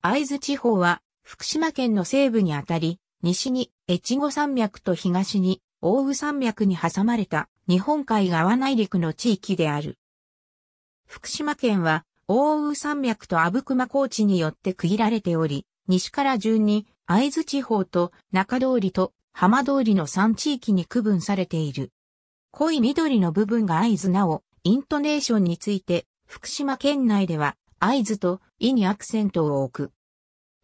会津地方は福島県の西部にあたり、西に越後山脈と東に大宇山脈に挟まれた日本海側内陸の地域である。福島県は大宇山脈と阿武隈高地によって区切られており、西から順に会津地方と中通りと浜通りの3地域に区分されている。濃い緑の部分が会津なお、イントネーションについて、福島県内では合図と意にアクセントを置く。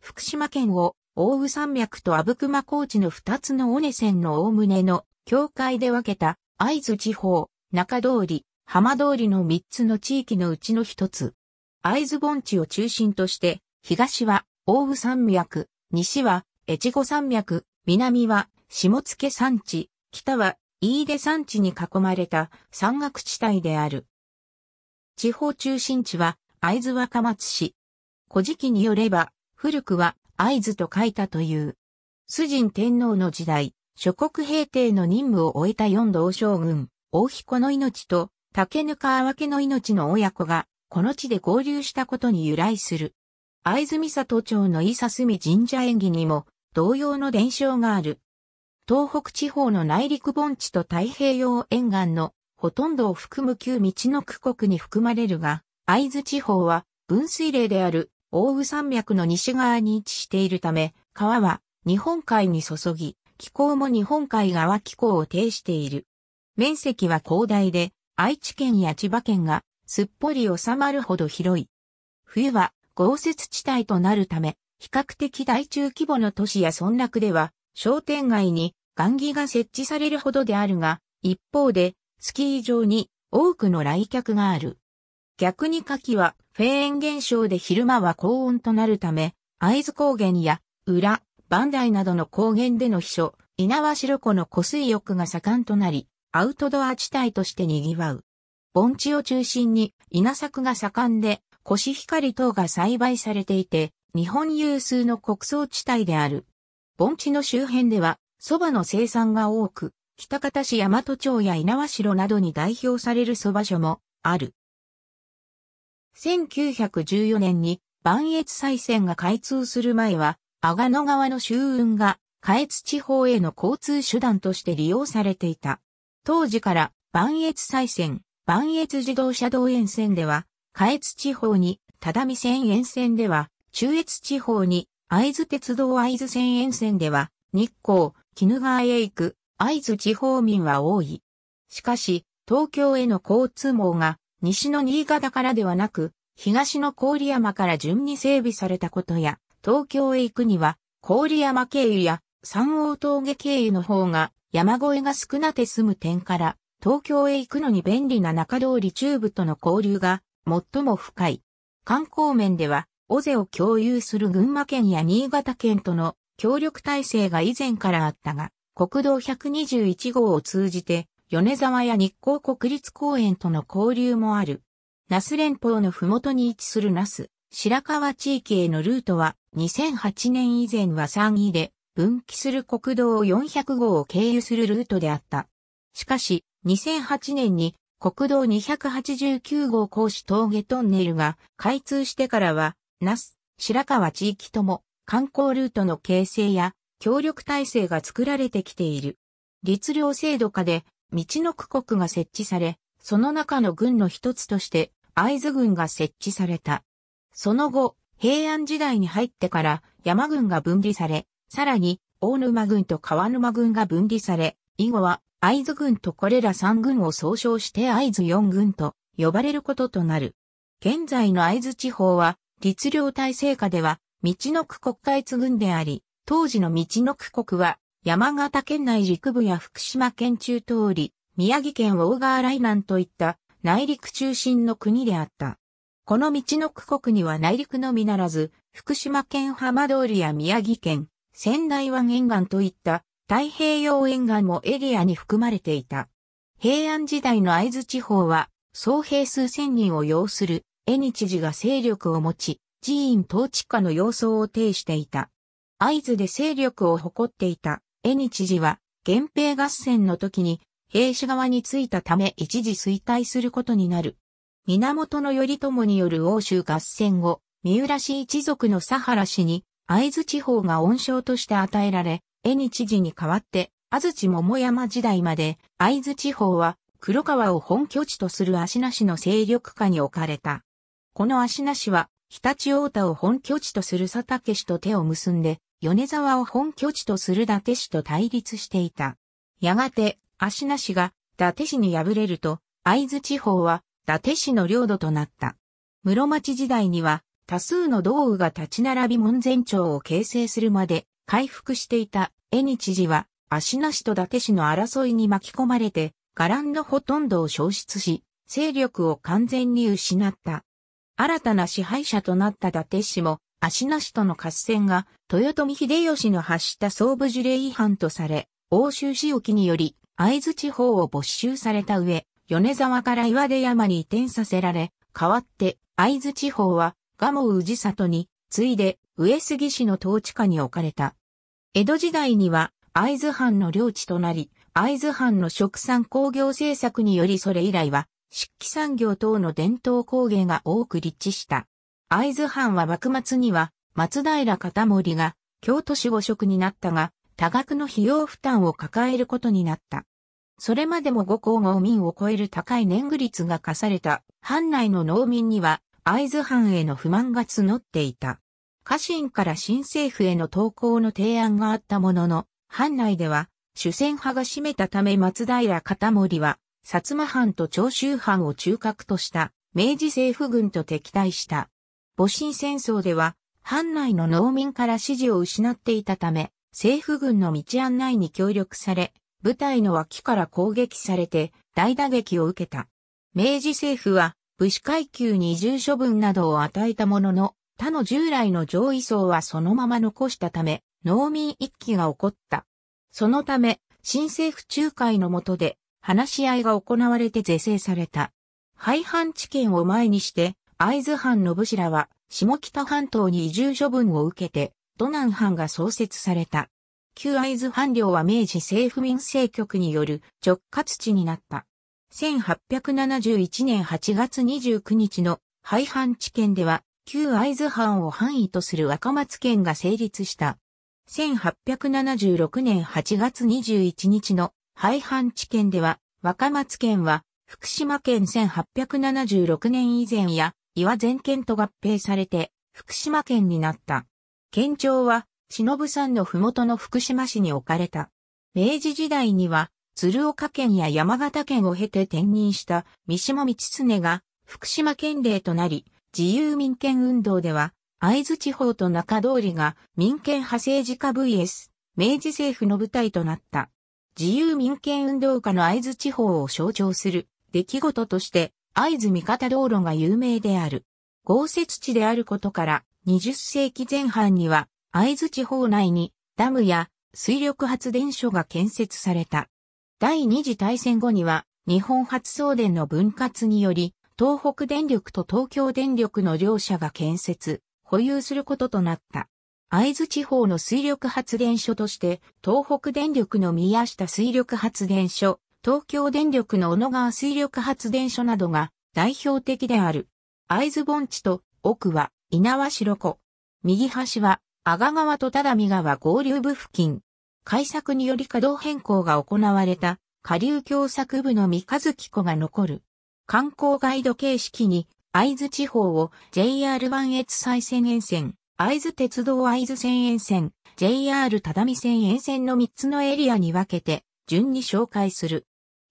福島県を大宇山脈と阿武隈高地の二つの尾根線の大胸の境界で分けた合図地方、中通り、浜通りの三つの地域のうちの一つ。合図盆地を中心として、東は大宇山脈、西は越後山脈、南は下野山地、北は飯出山地に囲まれた山岳地帯である。地方中心地は会津若松市。古事記によれば、古くは会津と書いたという。崇神天皇の時代、諸国平定の任務を終えた四道将軍、大彦の命と竹ぬかあけの命の親子が、この地で合流したことに由来する。会津美里町の伊佐住神社演技にも、同様の伝承がある。東北地方の内陸盆地と太平洋沿岸のほとんどを含む旧道の区国に含まれるが、会津地方は分水嶺である大宇山脈の西側に位置しているため、川は日本海に注ぎ、気候も日本海側気候を呈している。面積は広大で、愛知県や千葉県がすっぽり収まるほど広い。冬は豪雪地帯となるため、比較的大中規模の都市や村落では、商店街に雁木が設置されるほどであるが、一方で、スキー場に多くの来客がある。逆に夏季はフェーン現象で昼間は高温となるため、会津高原や裏、ダイなどの高原での秘書、稲葉代湖の湖水浴が盛んとなり、アウトドア地帯として賑わう。盆地を中心に稲作が盛んで、コシヒカリ等が栽培されていて、日本有数の穀倉地帯である。盆地の周辺では、蕎麦の生産が多く、北方市大和町や稲葉城などに代表される蕎麦所もある。1914年に磐越西線が開通する前は、阿賀野川の周運が、下越地方への交通手段として利用されていた。当時から、磐越西線、磐越自動車道沿線では、下越地方に、只見線沿線では、中越地方に、会津鉄道会津線沿線では、日光、鬼怒川へ行く、会津地方民は多い。しかし、東京への交通網が西の新潟からではなく、東の郡山から順に整備されたことや、東京へ行くには、郡山経由や山王峠経由の方が山越えが少なて済む点から、東京へ行くのに便利な中通り中部との交流が最も深い。観光面では、尾瀬を共有する群馬県や新潟県との協力体制が以前からあったが、国道121号を通じて米沢や日光国立公園との交流もある。那須連邦の麓に位置する那須、白川地域へのルートは2008年以前は3位で分岐する国道400号を経由するルートであった。しかし、2008年に国道289号甲子峠トンネルが開通してからは、那須、白川地域とも観光ルートの形成や協力体制が作られてきている。律令制度下で道の区国が設置され、その中の軍の一つとして会津軍が設置された。その後、平安時代に入ってから山軍が分離され、さらに大沼軍と川沼軍が分離され、以後は会津軍とこれら三軍を総称して会津四軍と呼ばれることとなる。現在の会津地方は、律令体制下では、道の区国会津軍であり、当時の道の区国は、山形県内陸部や福島県中通り、宮城県大河原南といった内陸中心の国であった。この道の区国には内陸のみならず、福島県浜通りや宮城県、仙台湾沿岸といった太平洋沿岸もエリアに含まれていた。平安時代の会津地方は、総兵数千人を要する、江日寺が勢力を持ち、寺院統治下の様相を呈していた。会津で勢力を誇っていた江に知事は、源平合戦の時に、兵士側についたため一時衰退することになる。源頼朝による欧州合戦後、三浦氏一族の佐原氏に、会津地方が恩賞として与えられ、江に知事に代わって、安土桃山時代まで、会津地方は、黒川を本拠地とする足名市の勢力下に置かれた。この足名市は、日立太田を本拠地とする佐竹氏と手を結んで、米沢を本拠地とする伊達氏と対立していた。やがて、足名氏が伊達氏に敗れると、会津地方は伊達氏の領土となった。室町時代には多数の道具が立ち並び門前町を形成するまで回復していた江に知事は足名氏と伊達氏の争いに巻き込まれて、伽藍のほとんどを消失し、勢力を完全に失った。新たな支配者となった伊達氏も芦名しとの合戦が、豊臣秀吉の発した総武樹令違反とされ、欧州市沖により、会津地方を没収された上、米沢から岩出山に移転させられ、代わって会津地方は蒲生氏里に、次いで上杉市の統治下に置かれた。江戸時代には会津藩の領地となり、会津藩の食産工業政策によりそれ以来は、漆器産業等の伝統工芸が多く立地した。会津藩は幕末には松平片森が京都市御職になったが、多額の費用負担を抱えることになった。それまでも五皇五民を超える高い年貢率が課された藩内の農民には会津藩への不満が募っていた。家臣から新政府への投稿の提案があったものの、藩内では主戦派が占めたため松平片森は、薩摩藩と長州藩を中核とした明治政府軍と敵対した。戊辰戦争では、藩内の農民から支持を失っていたため、政府軍の道案内に協力され、部隊の脇から攻撃されて、大打撃を受けた。明治政府は、武士階級に移住処分などを与えたものの、他の従来の上位層はそのまま残したため、農民一揆が起こった。そのため、新政府仲介の下で、話し合いが行われて是正された。廃藩置県を前にして、会津藩の武士らは、下北半島に移住処分を受けて、都南藩が創設された。旧会津藩領は明治政府民政局による直轄地になった。1871年8月29日の廃藩置県では、旧会津藩を範囲とする若松県が成立した。1876年8月21日の廃藩置県では、若松県は福島県1876年以前や岩全県と合併されて、福島県になった。県庁は、忍山の麓の福島市に置かれた。明治時代には、鶴岡県や山形県を経て転任した三島道常が福島県令となり、自由民権運動では、会津地方と中通りが民権派政治家 VS、明治政府の舞台となった。自由民権運動家の会津地方を象徴する出来事として、会津三方道路が有名である。豪雪地であることから、20世紀前半には、会津地方内にダムや水力発電所が建設された。第二次大戦後には、日本発送電の分割により、東北電力と東京電力の両社が建設、保有することとなった。会津地方の水力発電所として、東北電力の宮下水力発電所、東京電力の小野川水力発電所などが代表的である。会津盆地と奥は稲和城湖。右端は阿賀川と只見川合流部付近。開作により稼働変更が行われた下流狭作部の三日月湖が残る。観光ガイド形式に会津地方を j r 磐越西線沿線、会津鉄道会津線沿線、JR 只見線沿線の3つのエリアに分けて順に紹介する。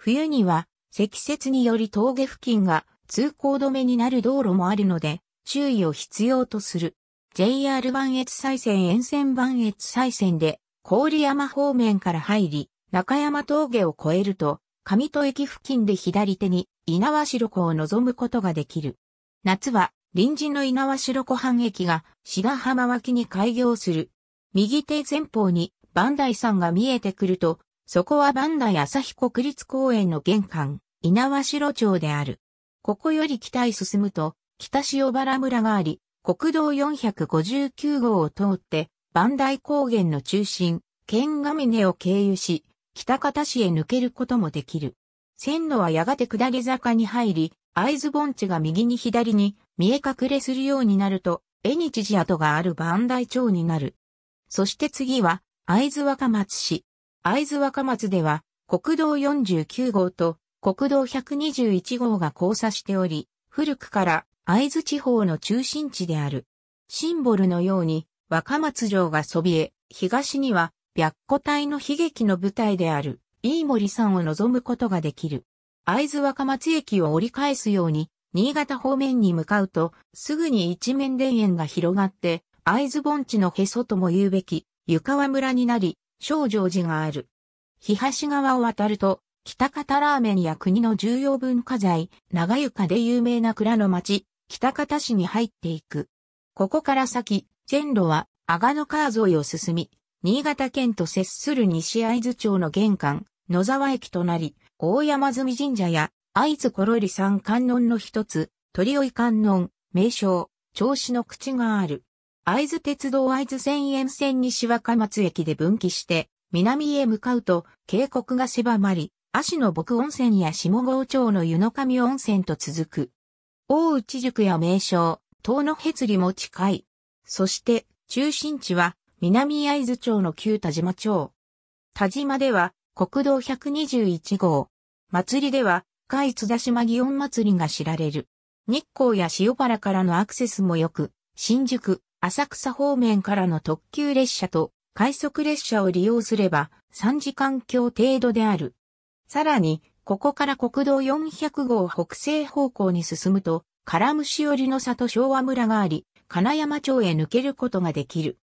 冬には積雪により峠付近が通行止めになる道路もあるので注意を必要とする。JR 磐越西線沿線磐越西線で郡山方面から入り、中山峠を越えると、上戸駅付近で左手に猪苗代湖を望むことができる。夏は臨時の猪苗代湖畔駅が志賀浜脇に開業する。右手前方に磐梯山が見えてくるとそこは磐梯朝日国立公園の玄関、稲和城町である。ここより北へ進むと、北塩原村があり、国道459号を通って、ダイ高原の中心、剣ヶ峰を経由し、北方市へ抜けることもできる。線路はやがて下り坂に入り、合津盆地が右に左に見え隠れするようになると、江日寺跡があるダイ町になる。そして次は、合津若松市、会津若松では、国道49号と国道121号が交差しており、古くから会津地方の中心地である。シンボルのように若松城がそびえ、東には白虎隊の悲劇の舞台である飯森山を望むことができる。会津若松駅を折り返すように、新潟方面に向かうと、すぐに一面田園が広がって、会津盆地のへそとも言うべき、湯川村になり、少城寺がある。東側を渡ると、北方ラーメンや国の重要文化財、長床で有名な蔵の町、北方市に入っていく。ここから先、線路は阿賀の川沿いを進み、新潟県と接する西会津町の玄関、野沢駅となり、大山積神社や、会津ころり山観音の一つ、鳥追観音、名称、調子の口がある。会津鉄道会津線沿線西若松駅で分岐して、南へ向かうと、渓谷が狭まり、足の牧温泉や下郷町の湯の上温泉と続く。大内宿や名称、遠のへつりも近い。そして、中心地は、南会津町の旧田島町。田島では、国道121号。祭りでは、海津田島祇園祭りが知られる。日光や塩原からのアクセスも良く、新宿、浅草方面からの特急列車と快速列車を利用すれば3時間強程度である。さらに、ここから国道400号北西方向に進むと、唐虫寄りの里昭和村があり、金山町へ抜けることができる。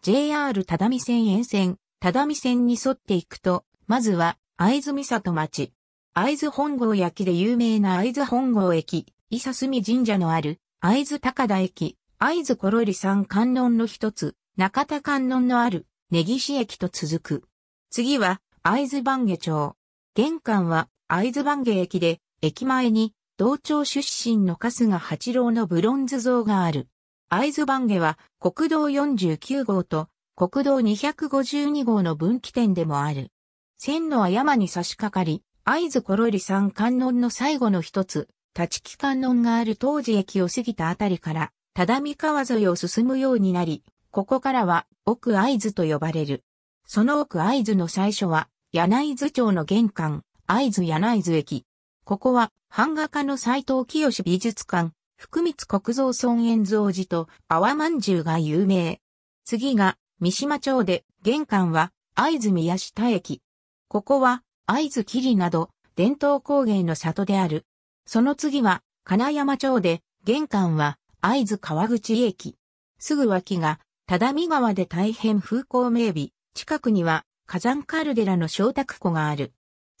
JR 只見線沿線、只見線に沿っていくと、まずは、会津三里町。会津本郷駅で有名な会津本郷駅、伊佐住神社のある、会津高田駅、会津ころり山観音の一つ、中田観音のある、根岸駅と続く。次は、会津番下町。玄関は、会津番下駅で、駅前に、同町出身の春日八郎のブロンズ像がある。会津番下は、国道49号と、国道252号の分岐点でもある。線路は山に差し掛かり、会津ころり山観音の最後の一つ、立木観音がある当時駅を過ぎたあたりから、只見川沿いを進むようになり、ここからは奥会津と呼ばれる。その奥会津の最初は、柳津町の玄関、会津柳津駅。ここは、版画家の斎藤清美術館、福光国造尊円蔵寺と、泡まんじゅうが有名。次が、三島町で、玄関は、会津宮下駅。ここは、会津霧など、伝統工芸の里である。その次は、金山町で、玄関は、会津川口駅。すぐ脇が、只見川で大変風光明媚。近くには、火山カルデラの小宅湖がある。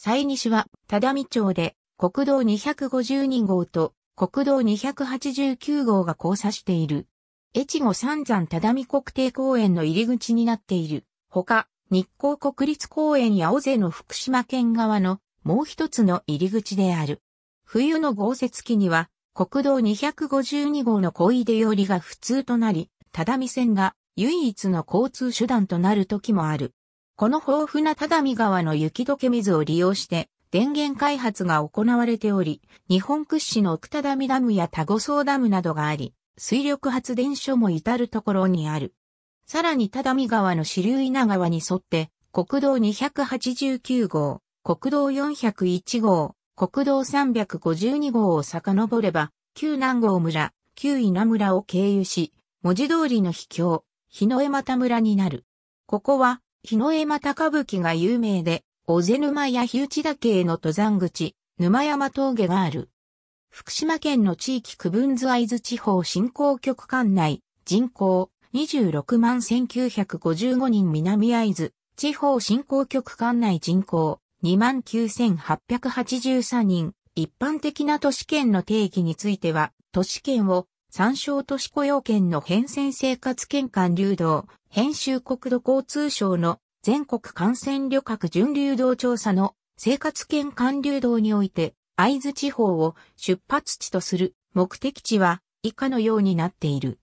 西西は、只見町で、国道252号と、国道289号が交差している。越後三山只見国定公園の入り口になっている。ほか、日光国立公園や尾瀬の福島県側のもう一つの入り口である。冬の豪雪期には国道252号の小出寄りが普通となり、只見線が唯一の交通手段となる時もある。この豊富な只見川の雪解け水を利用して電源開発が行われており、日本屈指の奥只見ダムや田子荘ダムなどがあり、水力発電所も至るところにある。さらに只見川の支流稲川に沿って、国道289号、国道401号、国道352号を遡れば、旧南郷村、旧稲村を経由し、文字通りの秘境、日の江又村になる。ここは、日の江又歌舞伎が有名で、尾瀬沼や日内岳への登山口、沼山峠がある。福島県の地域区分図合図地方振興局管内、人口26万1955人南合図、地方振興局管内人口29,883人。一般的な都市圏の定義については、都市圏を参照都市雇用圏の変遷生活圏間流動、編集国土交通省の全国感染旅客準流動調査の生活圏間流動において、会津地方を出発地とする目的地は以下のようになっている。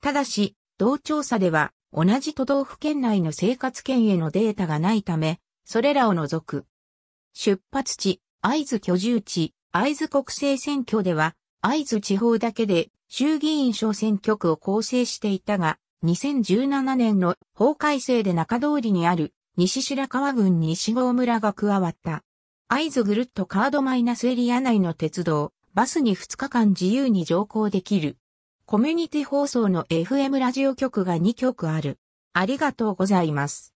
ただし、同調査では同じ都道府県内の生活圏へのデータがないため、それらを除く出発地、会津居住地、会津国政選挙では、会津地方だけで衆議院小選挙区を構成していたが、2017年の法改正で中通りにある西白川郡西郷村が加わった。会津ぐるっとカードマイナスエリア内の鉄道、バスに2日間自由に乗降できる。コミュニティ放送の FM ラジオ局が2局ある。ありがとうございます。